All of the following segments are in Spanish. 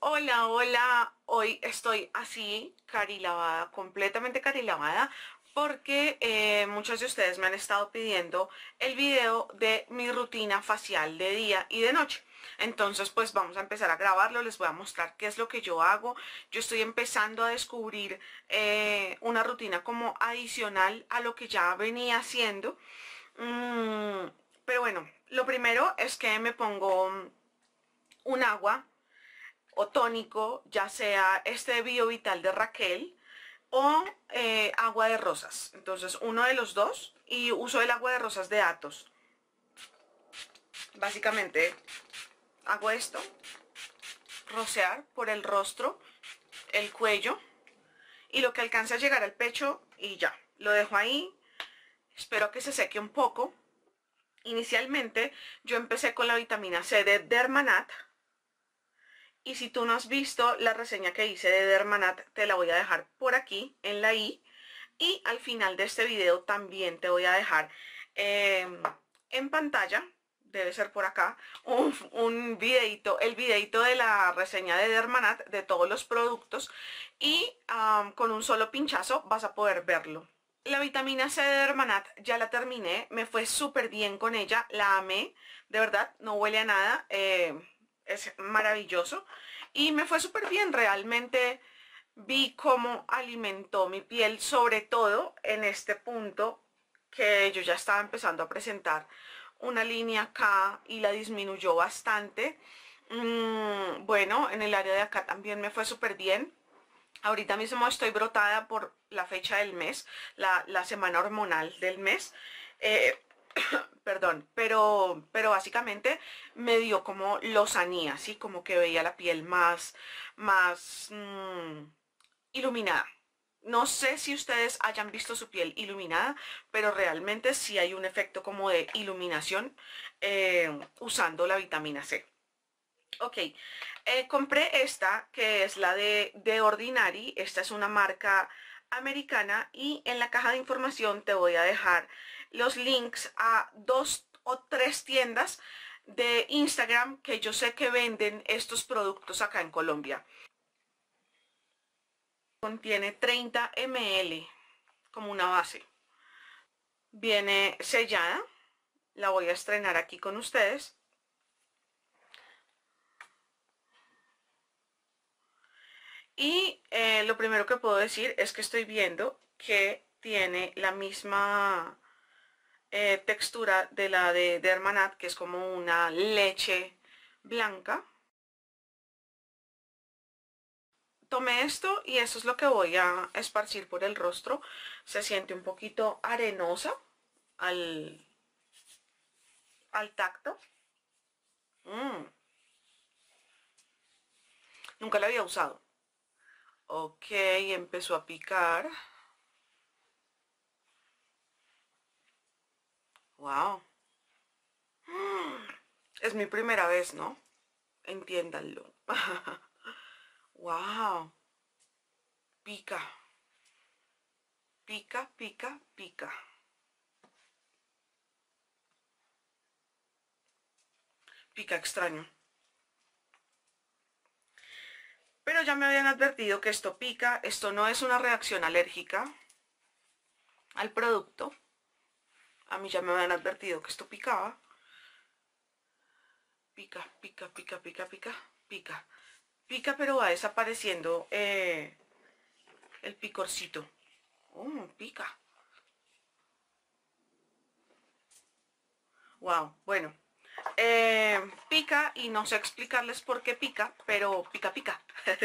Hola, hola. Hoy estoy así, carilavada, completamente carilavada, porque eh, muchos de ustedes me han estado pidiendo el video de mi rutina facial de día y de noche. Entonces pues vamos a empezar a grabarlo, les voy a mostrar qué es lo que yo hago. Yo estoy empezando a descubrir eh, una rutina como adicional a lo que ya venía haciendo. Mm, pero bueno, lo primero es que me pongo un agua o tónico, ya sea este BioVital de Raquel o eh, agua de rosas. Entonces uno de los dos y uso el agua de rosas de Atos. Básicamente hago esto, rocear por el rostro, el cuello y lo que alcance a llegar al pecho y ya. Lo dejo ahí, espero que se seque un poco. Inicialmente yo empecé con la vitamina C de Dermanat y si tú no has visto la reseña que hice de Dermanat, te la voy a dejar por aquí en la i. Y al final de este video también te voy a dejar em, en pantalla, debe ser por acá, un, videito, el videito de la reseña de Dermanat de todos los productos. Y con un solo pinchazo vas a poder verlo. La vitamina C de Dermanat ya la terminé, me fue súper bien con ella, la amé, de verdad, no huele a nada. Eh, es maravilloso. Y me fue súper bien, realmente vi cómo alimentó mi piel, sobre todo en este punto que yo ya estaba empezando a presentar una línea acá y la disminuyó bastante. Mm, bueno, en el área de acá también me fue súper bien. Ahorita mismo estoy brotada por la fecha del mes, la, la semana hormonal del mes. Eh, perdón, pero, pero básicamente me dio como lozanía, así Como que veía la piel más, más mm, iluminada. No sé si ustedes hayan visto su piel iluminada, pero realmente sí hay un efecto como de iluminación eh, usando la vitamina C. Ok, eh, compré esta que es la de, de Ordinary, esta es una marca Americana y en la caja de información te voy a dejar los links a dos o tres tiendas de Instagram que yo sé que venden estos productos acá en Colombia. Contiene 30 ml como una base. Viene sellada, la voy a estrenar aquí con ustedes. Y eh, lo primero que puedo decir es que estoy viendo que tiene la misma eh, textura de la de, de Hermanat, que es como una leche blanca. Tomé esto y eso es lo que voy a esparcir por el rostro. Se siente un poquito arenosa al, tacto. Mm. Nunca la había usado. Ok, empezó a picar. Wow. Es mi primera vez, ¿no? Entiéndanlo. wow. Pica. Pica, pica, pica. Pica extraño. ya me habían advertido que esto pica, esto no es una reacción alérgica al producto. A mí ya me habían advertido que esto picaba. Pica, pica, pica, pica, pica, pica. Pica, pero va desapareciendo eh, el picorcito. Oh, pica. Wow, bueno. Eh, pica y no sé explicarles por qué pica, pero pica pica.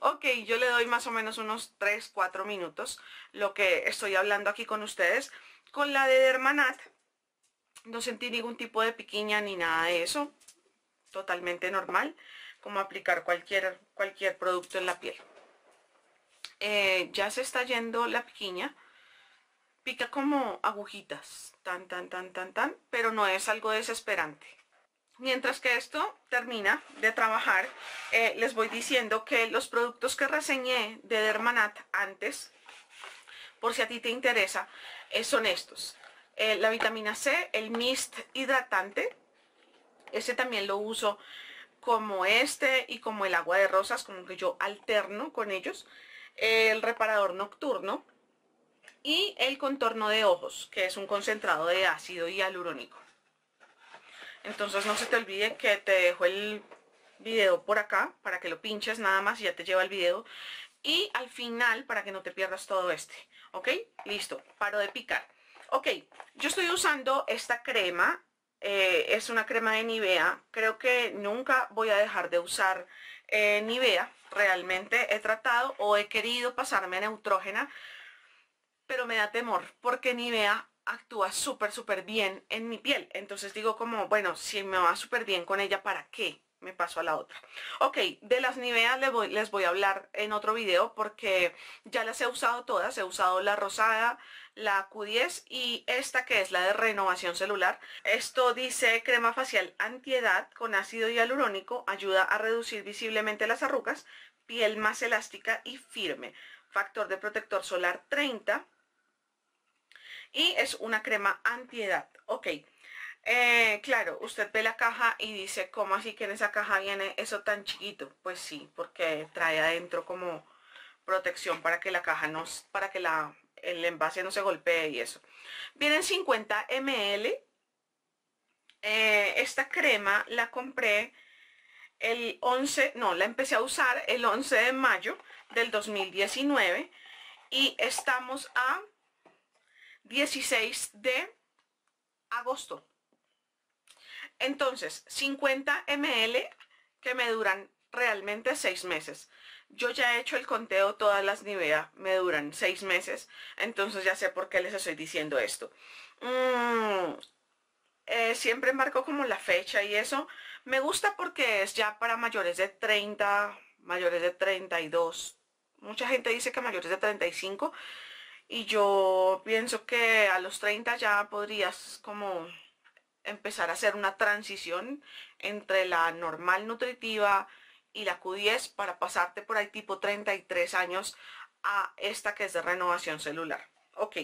ok, yo le doy más o menos unos 3, 4 minutos lo que estoy hablando aquí con ustedes. Con la de Dermanat no sentí ningún tipo de piquiña ni nada de eso. Totalmente normal, como aplicar cualquier, cualquier producto en la piel. Eh, ya se está yendo la piquiña. Pica como agujitas, tan, tan, tan, tan, tan, pero no es algo desesperante. Mientras que esto termina de trabajar, eh, les voy diciendo que los productos que reseñé de Dermanat antes, por si a ti te interesa, eh, son estos. Eh, la vitamina C, el mist hidratante, ese también lo uso como este y como el agua de rosas, como que yo alterno con ellos. el reparador nocturno, y el contorno de ojos, que es un concentrado de ácido hialurónico. Entonces no se te olvide que te dejo el video por acá para que lo pinches nada más y ya te lleva el video. Y al final para que no te pierdas todo este. ¿Ok? Listo. Paro de picar. Ok, yo estoy usando esta crema. Eh, es una crema de Nivea. Creo que nunca voy a dejar de usar eh, Nivea. Realmente he tratado o he querido pasarme a neutrógena me da temor porque Nivea actúa súper, súper bien en mi piel. Entonces digo como, bueno, si me va súper bien con ella, ¿para qué? Me paso a la otra. Ok, de las Nivea les voy, les voy a hablar en otro vídeo porque ya las he usado todas. He usado la rosada, la Q10 y esta que es la de renovación celular. Esto dice crema facial antiedad con ácido hialurónico. Ayuda a reducir visiblemente las arrugas, piel más elástica y firme. Factor de protector solar 30 y es una crema antiedad. Ok, eh, claro, usted ve la caja y dice, ¿cómo así que en esa caja viene eso tan chiquito? Pues sí, porque trae adentro como protección para que la caja no, para que la, el envase no se golpee y eso. Vienen 50 ml. Eh, esta crema la compré el 11, no, la empecé a usar el 11 de mayo del 2019 y estamos a 16 de agosto. Entonces, 50 ml que me duran realmente 6 meses. Yo ya he hecho el conteo, todas las Nivea me duran 6 meses, entonces ya sé por qué les estoy diciendo esto. Mm, eh, siempre marco como la fecha y eso. Me gusta porque es ya para mayores de 30, mayores de 32. Mucha gente dice que mayores de 35, y yo pienso que a los 30 ya podrías como empezar a hacer una transición entre la normal nutritiva y la Q10 para pasarte por ahí tipo 33 años a esta que es de renovación celular. Ok.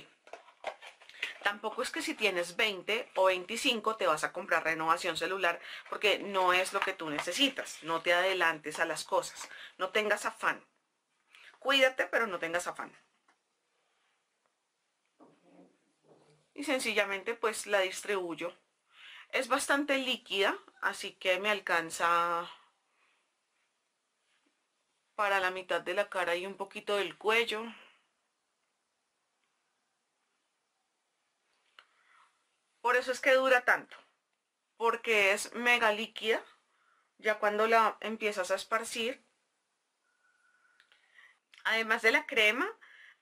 Tampoco es que si tienes 20 o 25 te vas a comprar renovación celular porque no es lo que tú necesitas. No te adelantes a las cosas. No tengas afán. Cuídate, pero no tengas afán. sencillamente pues la distribuyo. Es bastante líquida, así que me alcanza para la mitad de la cara y un poquito del cuello. Por eso es que dura tanto, porque es mega líquida, ya cuando la empiezas a esparcir. Además de la crema,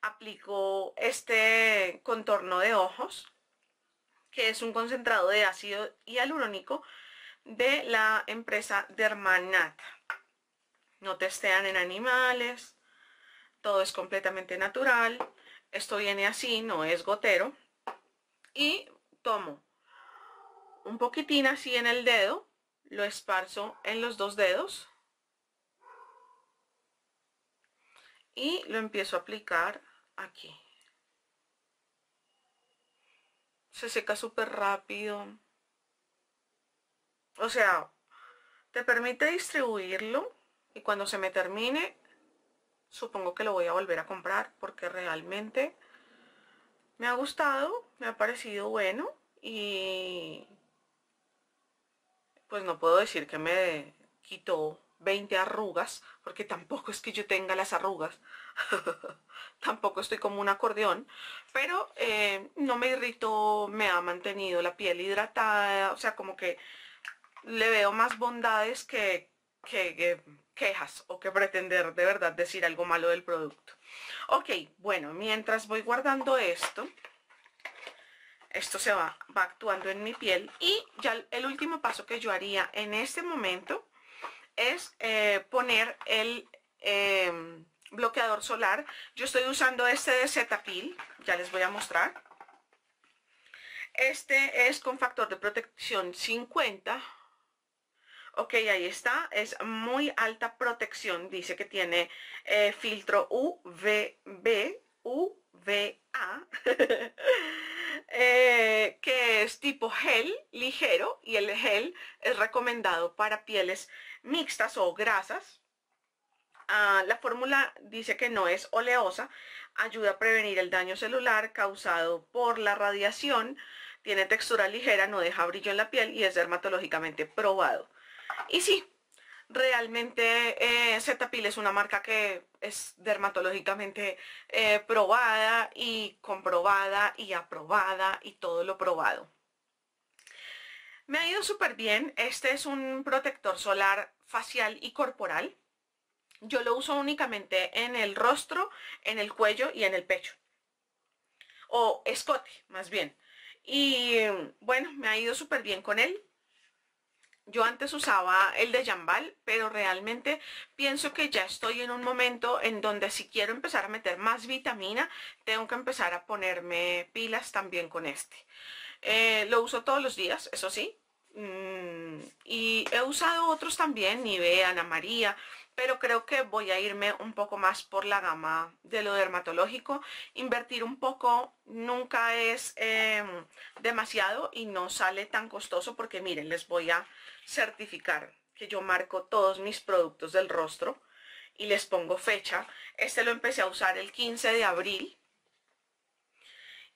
Aplico este contorno de ojos, que es un concentrado de ácido hialurónico de la empresa Dermanat. No testean en animales, todo es completamente natural. Esto viene así, no es gotero. Y tomo un poquitín así en el dedo, lo esparzo en los dos dedos y lo empiezo a aplicar aquí. Se seca súper rápido. O sea, te permite distribuirlo y cuando se me termine, supongo que lo voy a volver a comprar porque realmente me ha gustado, me ha parecido bueno y pues no puedo decir que me quitó 20 arrugas, porque tampoco es que yo tenga las arrugas, tampoco estoy como un acordeón, pero eh, no me irritó, me ha mantenido la piel hidratada, o sea, como que le veo más bondades que, quejas o que pretender de verdad decir algo malo del producto. Ok, bueno, mientras voy guardando esto, esto se va, va actuando en mi piel y ya el último paso que yo haría en este momento es eh, poner el eh, bloqueador solar. Yo estoy usando este de pil ya les voy a mostrar. Este es con factor de protección 50. Ok, ahí está. Es muy alta protección. Dice que tiene eh, filtro UVB, UVA, que es tipo gel ligero y el gel es recomendado para pieles mixtas o grasas. Ah, la fórmula dice que no es oleosa, ayuda a prevenir el daño celular causado por la radiación, tiene textura ligera, no deja brillo en la piel y es dermatológicamente probado. Y sí, realmente eh, Zetapil es una marca que es dermatológicamente eh, probada y comprobada y aprobada y todo lo probado. Me ha ido súper bien. Este es un protector solar facial y corporal. Yo lo uso únicamente en el rostro, en el cuello y en el pecho. O escote, más bien. Y bueno, me ha ido súper bien con él. Yo antes usaba el de Jambal, pero realmente pienso que ya estoy en un momento en donde si quiero empezar a meter más vitamina, tengo que empezar a ponerme pilas también con este. Eh, lo uso todos los días, eso sí. Mm, y he usado otros también, Nivea, Ana María, pero creo que voy a irme un poco más por la gama de lo dermatológico. Invertir un poco nunca es em, demasiado y no sale tan costoso porque miren, les voy a certificar que yo marco todos mis productos del rostro y les pongo fecha. Este lo empecé a usar el 15 de abril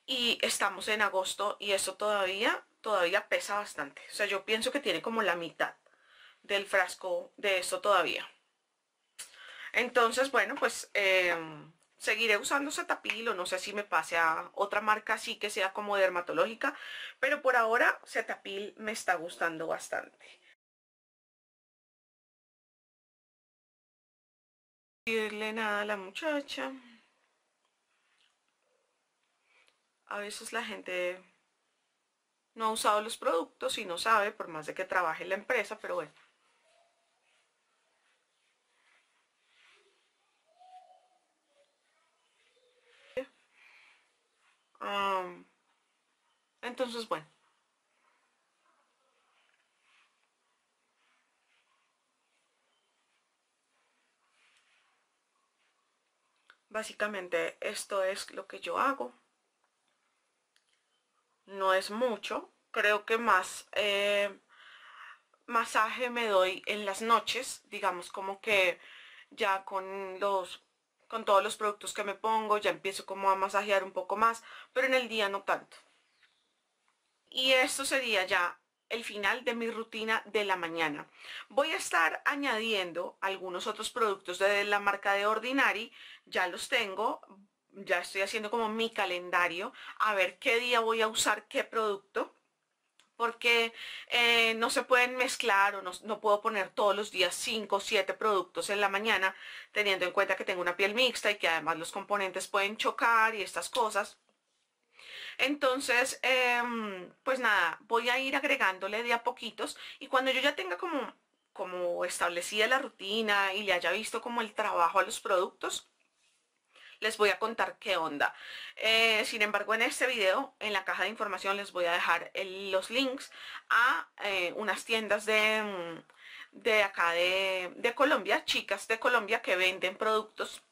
y estamos en agosto y eso todavía, todavía pesa bastante. O sea, yo pienso que tiene como la mitad del frasco de eso todavía. Entonces, bueno, pues em, seguiré usando Cetapil o no sé si me pase a otra marca así que sea como dermatológica. Pero por ahora Cetapil me está gustando bastante. Decirle nada a la muchacha. a veces la gente no ha usado los productos y no sabe, por más de que trabaje en la empresa, pero bueno. entonces, bueno. Básicamente esto es lo que yo hago no es mucho. Creo que más eh, masaje me doy en las noches, digamos como que ya con los con todos los productos que me pongo ya empiezo como a masajear un poco más, pero en el día no tanto. Y esto sería ya el final de mi rutina de la mañana. Voy a estar añadiendo algunos otros productos de la marca de Ordinary, ya los tengo, ya estoy haciendo como mi calendario, a ver qué día voy a usar qué producto, porque eh, no se pueden mezclar o no, puedo poner todos los días 5 o 7 productos en la mañana, teniendo en cuenta que tengo una piel mixta y que además los componentes pueden chocar y estas cosas. Entonces, em, pues nada, voy a ir agregándole de a poquitos y cuando yo ya tenga como, como establecida la rutina y le haya visto como el trabajo a los productos, les voy a contar qué onda. Eh, sin embargo, en este video, en la caja de información, les voy a dejar los links a eh, unas tiendas de, mm, de acá de, de Colombia, chicas de Colombia que venden productos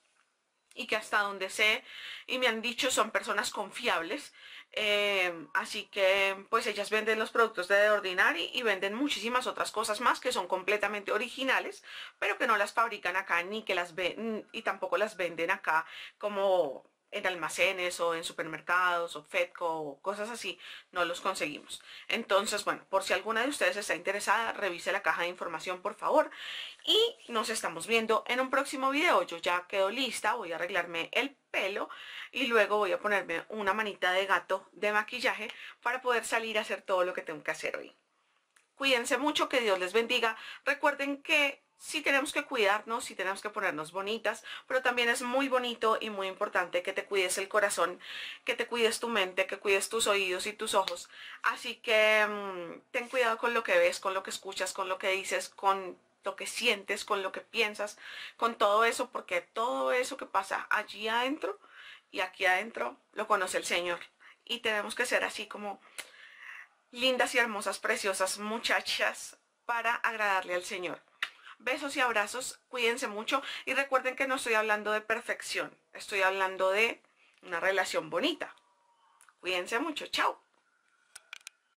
y que hasta donde sé y me han dicho son personas confiables Em, así que pues ellas venden los productos de The Ordinary y venden muchísimas otras cosas más que son completamente originales, pero que no las fabrican acá ni que las ven y tampoco las venden acá como en almacenes o en supermercados o Fedco o cosas así, no los conseguimos. Entonces, bueno, por si alguna de ustedes está interesada, revise la caja de información por favor. Y nos estamos viendo en un próximo video. Yo ya quedo lista, voy a arreglarme el pelo y luego voy a ponerme una manita de gato de maquillaje para poder salir a hacer todo lo que tengo que hacer hoy. Cuídense mucho, que Dios les bendiga. Recuerden que sí tenemos que cuidarnos, sí tenemos que ponernos bonitas, pero también es muy bonito y muy importante que te cuides el corazón, que te cuides tu mente, que cuides tus oídos y tus ojos. Así que mm, ten cuidado con lo que ves, con lo que escuchas, con lo que dices, con lo que sientes, con lo que piensas, con todo eso, porque todo eso que pasa allí adentro y aquí adentro lo conoce el Señor. Y tenemos que ser así como lindas y hermosas, preciosas muchachas para agradarle al Señor. Besos y abrazos, cuídense mucho y recuerden que no estoy hablando de perfección, estoy hablando de una relación bonita. Cuídense mucho, chao.